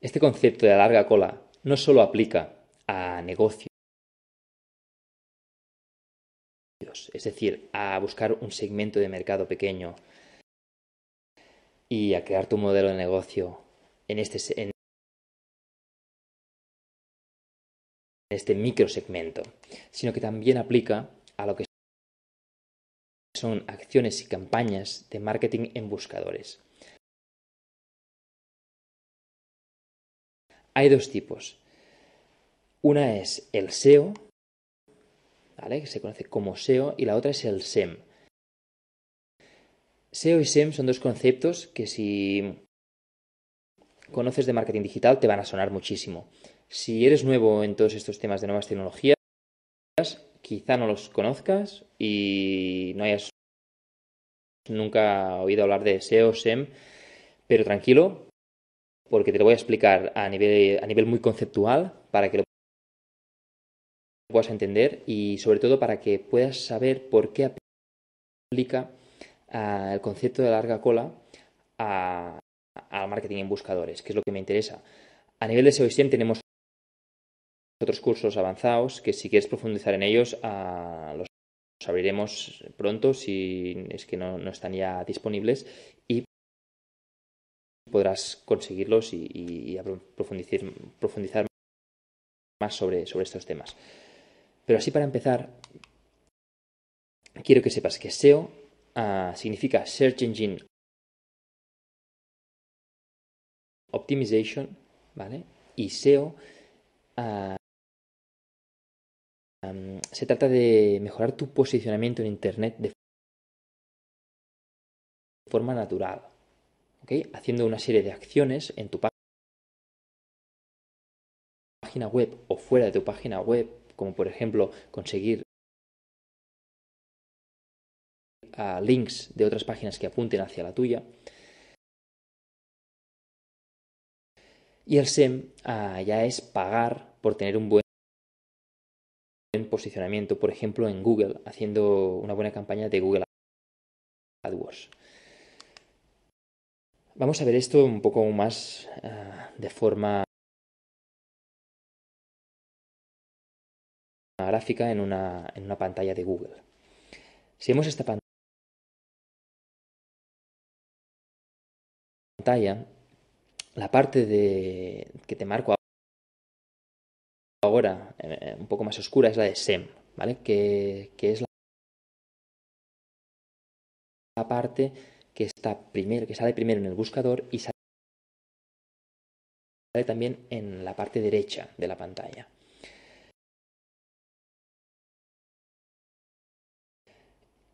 Este concepto de la larga cola no solo aplica a negocios, es decir, a buscar un segmento de mercado pequeño y a crear tu modelo de negocio en este, en este microsegmento, sino que también aplica a lo que son acciones y campañas de marketing en buscadores. Hay dos tipos. Una es el SEO, ¿vale? que se conoce como SEO, y la otra es el SEM. SEO y SEM son dos conceptos que si conoces de marketing digital te van a sonar muchísimo. Si eres nuevo en todos estos temas de nuevas tecnologías, quizá no los conozcas y no hayas nunca oído hablar de SEO, SEM, pero tranquilo, porque te lo voy a explicar a nivel, a nivel muy conceptual para que lo puedas entender y sobre todo para que puedas saber por qué aplica ah, el concepto de larga cola al marketing en buscadores, que es lo que me interesa. A nivel de SEO e tenemos otros cursos avanzados que si quieres profundizar en ellos ah, los abriremos pronto si es que no, no están ya disponibles y podrás conseguirlos y, profundizar, más sobre, estos temas. Pero así para empezar, quiero que sepas que SEO ah, significa Search Engine Optimization, ¿vale? Y SEO ah, se trata de mejorar tu posicionamiento en Internet de forma natural, haciendo una serie de acciones en tu página web o fuera de tu página web, como por ejemplo conseguir links de otras páginas que apunten hacia la tuya. Y el SEM ah, ya es pagar por tener un buen posicionamiento, por ejemplo, en Google, haciendo una buena campaña de Google AdWords. Vamos a ver esto un poco más eh, de forma gráfica en una, en una pantalla de Google. Si vemos esta pantalla, la parte de, que te marco ahora, eh, eh, un poco más oscura, es la de SEM, ¿vale? Que, que es la parte que está primero, que sale primero en el buscador y sale también en la parte derecha de la pantalla.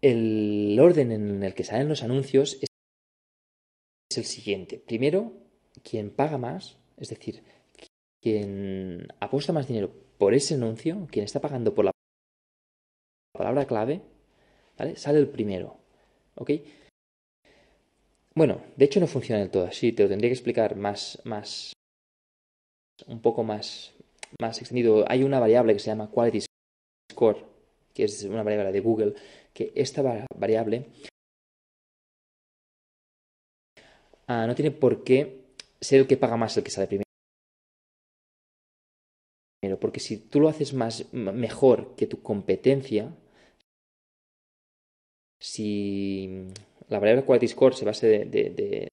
El orden en el que salen los anuncios es el siguiente. Primero, quien paga más, es decir, quien apuesta más dinero por ese anuncio, quien está pagando por la palabra clave, sale el primero. ¿Ok? Bueno, de hecho no funciona del todo así, te lo tendría que explicar más, más, un poco más, más extendido. Hay una variable que se llama Quality Score, que es una variable de Google, que esta variable ah, no tiene por qué ser el que paga más el que sale primero. Porque si tú lo haces más, mejor que tu competencia, si la variable quality score se base de,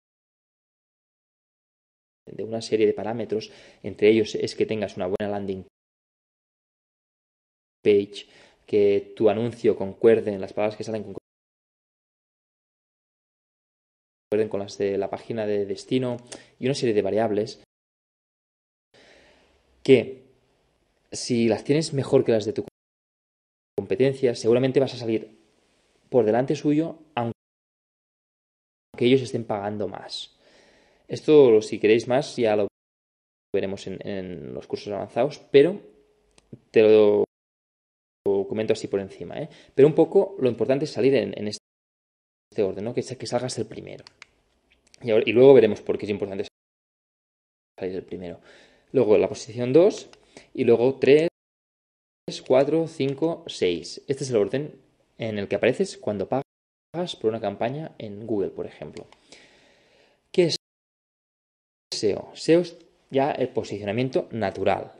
una serie de parámetros, entre ellos es que tengas una buena landing page, que tu anuncio concuerde en las palabras que salen concuerden con las de la página de destino y una serie de variables que si las tienes mejor que las de tu competencia, seguramente vas a salir por delante suyo, que ellos estén pagando más. Esto, si queréis más, ya lo veremos en, los cursos avanzados, pero te lo comento así por encima. ¿eh? Pero un poco lo importante es salir en, este orden, ¿no? que, salgas el primero. Y, y, luego veremos por qué es importante salir el primero. Luego la posición 2 y luego 3, 4, 5, 6. Este es el orden en el que apareces cuando pagas por una campaña en Google, por ejemplo. ¿Qué es SEO? SEO es ya el posicionamiento natural.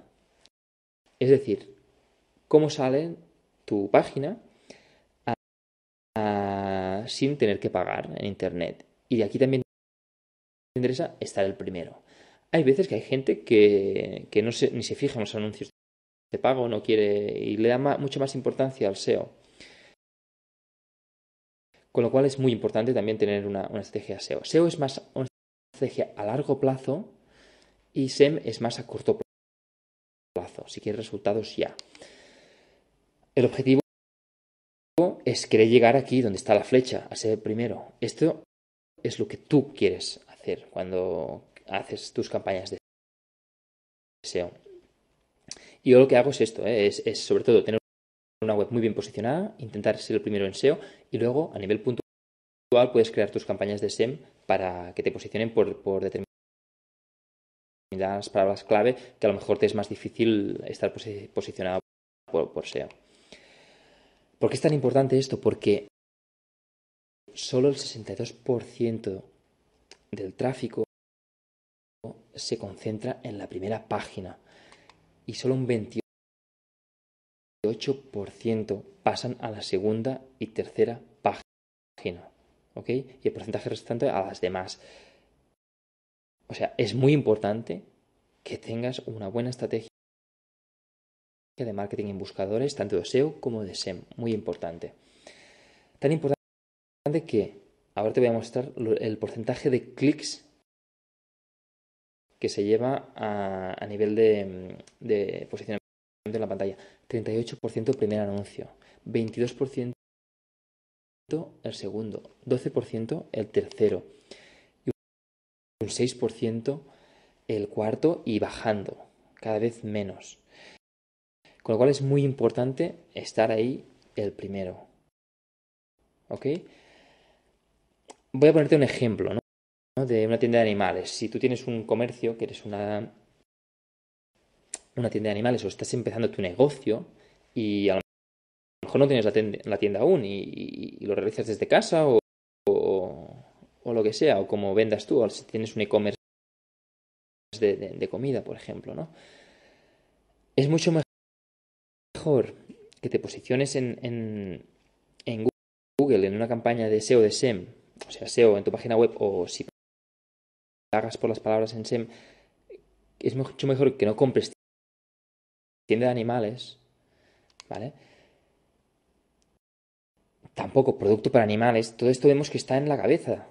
Es decir, cómo sale tu página ah, sin tener que pagar en Internet. Y de aquí también te interesa estar el primero. Hay veces que hay gente que, no ni se fija en los anuncios de pago, no quiere y le da mucho más importancia al SEO. Con lo cual es muy importante también tener una, estrategia SEO. SEO es más una estrategia a largo plazo y SEM es más a corto plazo. Si quieres resultados ya. El objetivo es querer llegar aquí donde está la flecha, a ser el primero. Esto es lo que tú quieres hacer cuando haces tus campañas de SEO. Y yo lo que hago es esto, ¿eh? es sobre todo tener una web muy bien posicionada, intentar ser el primero en SEO y luego, a nivel puntual, puedes crear tus campañas de SEM para que te posicionen por, determinadas palabras clave que a lo mejor te es más difícil estar posicionado por, por SEO. ¿Por qué es tan importante esto? Porque solo el 62% del tráfico se concentra en la primera página y solo un 28% 8% pasan a la segunda y tercera página. ¿Ok? Y el porcentaje restante a las demás. O sea, es muy importante que tengas una buena estrategia de marketing en buscadores, tanto de SEO como de SEM. Muy importante. Tan importante que ahora te voy a mostrar el porcentaje de clics que se lleva a, nivel de, de posicionamiento en la pantalla, 38% primer anuncio, 22% el segundo, 12% el tercero, y un 6% el cuarto y bajando, cada vez menos. Con lo cual es muy importante estar ahí el primero. ¿Ok? Voy a ponerte un ejemplo ¿no? de una tienda de animales. Si tú tienes un comercio, que eres una una tienda de animales o estás empezando tu negocio y a lo mejor no tienes la tienda, aún y, lo realizas desde casa o, o, lo que sea, o como vendas tú, o si tienes un e-commerce de, comida, por ejemplo, ¿no? Es mucho mejor que te posiciones en, en, en Google, en una campaña de SEO de SEM, o sea, SEO en tu página web, o si pagas por las palabras en SEM, es mucho mejor que no compres tienda de animales, ¿vale? Tampoco producto para animales, todo esto vemos que está en la cabeza.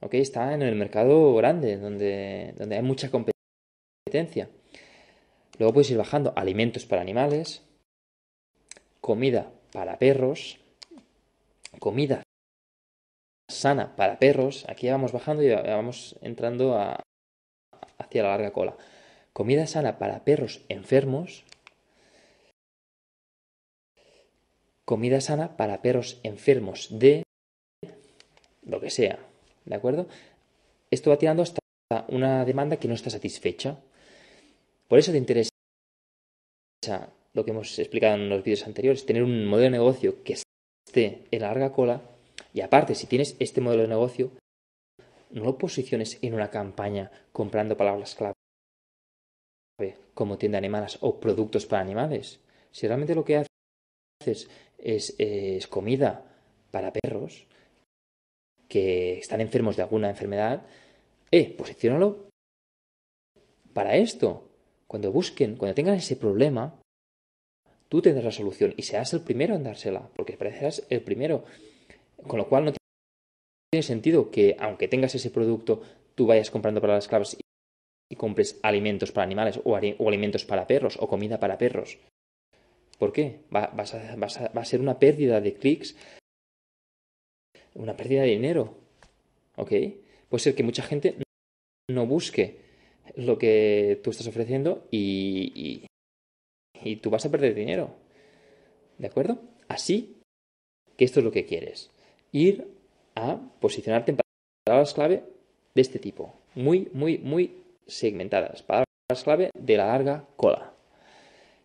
¿Ok? Está en el mercado grande, donde, donde hay mucha competencia. Luego puedes ir bajando alimentos para animales, comida para perros, comida sana para perros. Aquí vamos bajando y vamos entrando hacia la larga cola comida sana para perros enfermos, comida sana para perros enfermos de lo que sea, ¿de acuerdo? Esto va tirando hasta una demanda que no está satisfecha. Por eso te interesa lo que hemos explicado en los vídeos anteriores, tener un modelo de negocio que esté en larga cola y aparte, si tienes este modelo de negocio, no posiciones en una campaña comprando palabras clave como tienda de animales o productos para animales. Si realmente lo que haces es, comida para perros que están enfermos de alguna enfermedad, eh, posicionalo para esto. Cuando busquen, cuando tengan ese problema, tú tendrás la solución y serás el primero en dársela, porque parecerás el primero. Con lo cual no tiene sentido que, aunque tengas ese producto, tú vayas comprando para las claves y compres alimentos para animales o, alimentos para perros o comida para perros. ¿Por qué? Va, a, ser una pérdida de clics, una pérdida de dinero. ¿Ok? Puede ser que mucha gente no busque lo que tú estás ofreciendo y, y tú vas a perder dinero. ¿De acuerdo? Así que esto es lo que quieres. Ir a posicionarte en palabras clave de este tipo. Muy, muy, muy segmentadas, palabras clave de la larga cola.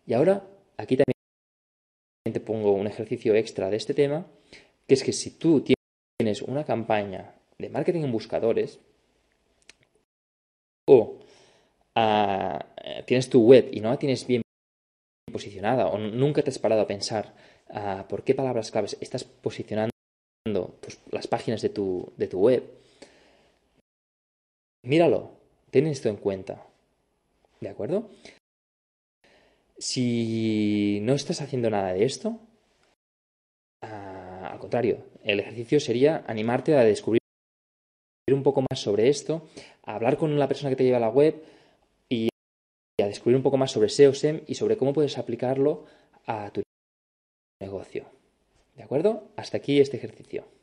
Y ahora, aquí también te pongo un ejercicio extra de este tema, que es que si tú tienes una campaña de marketing en buscadores o ah, tienes tu web y no la tienes bien posicionada o nunca te has parado a pensar ah, por qué palabras claves estás posicionando las páginas de tu web, míralo, Ten esto en cuenta. ¿De acuerdo? Si no estás haciendo nada de esto, ah, al contrario, el ejercicio sería animarte a descubrir un poco más sobre esto, a hablar con la persona que te lleva a la web y a descubrir un poco más sobre SEO, SEM y sobre cómo puedes aplicarlo a tu negocio. ¿De acuerdo? Hasta aquí este ejercicio.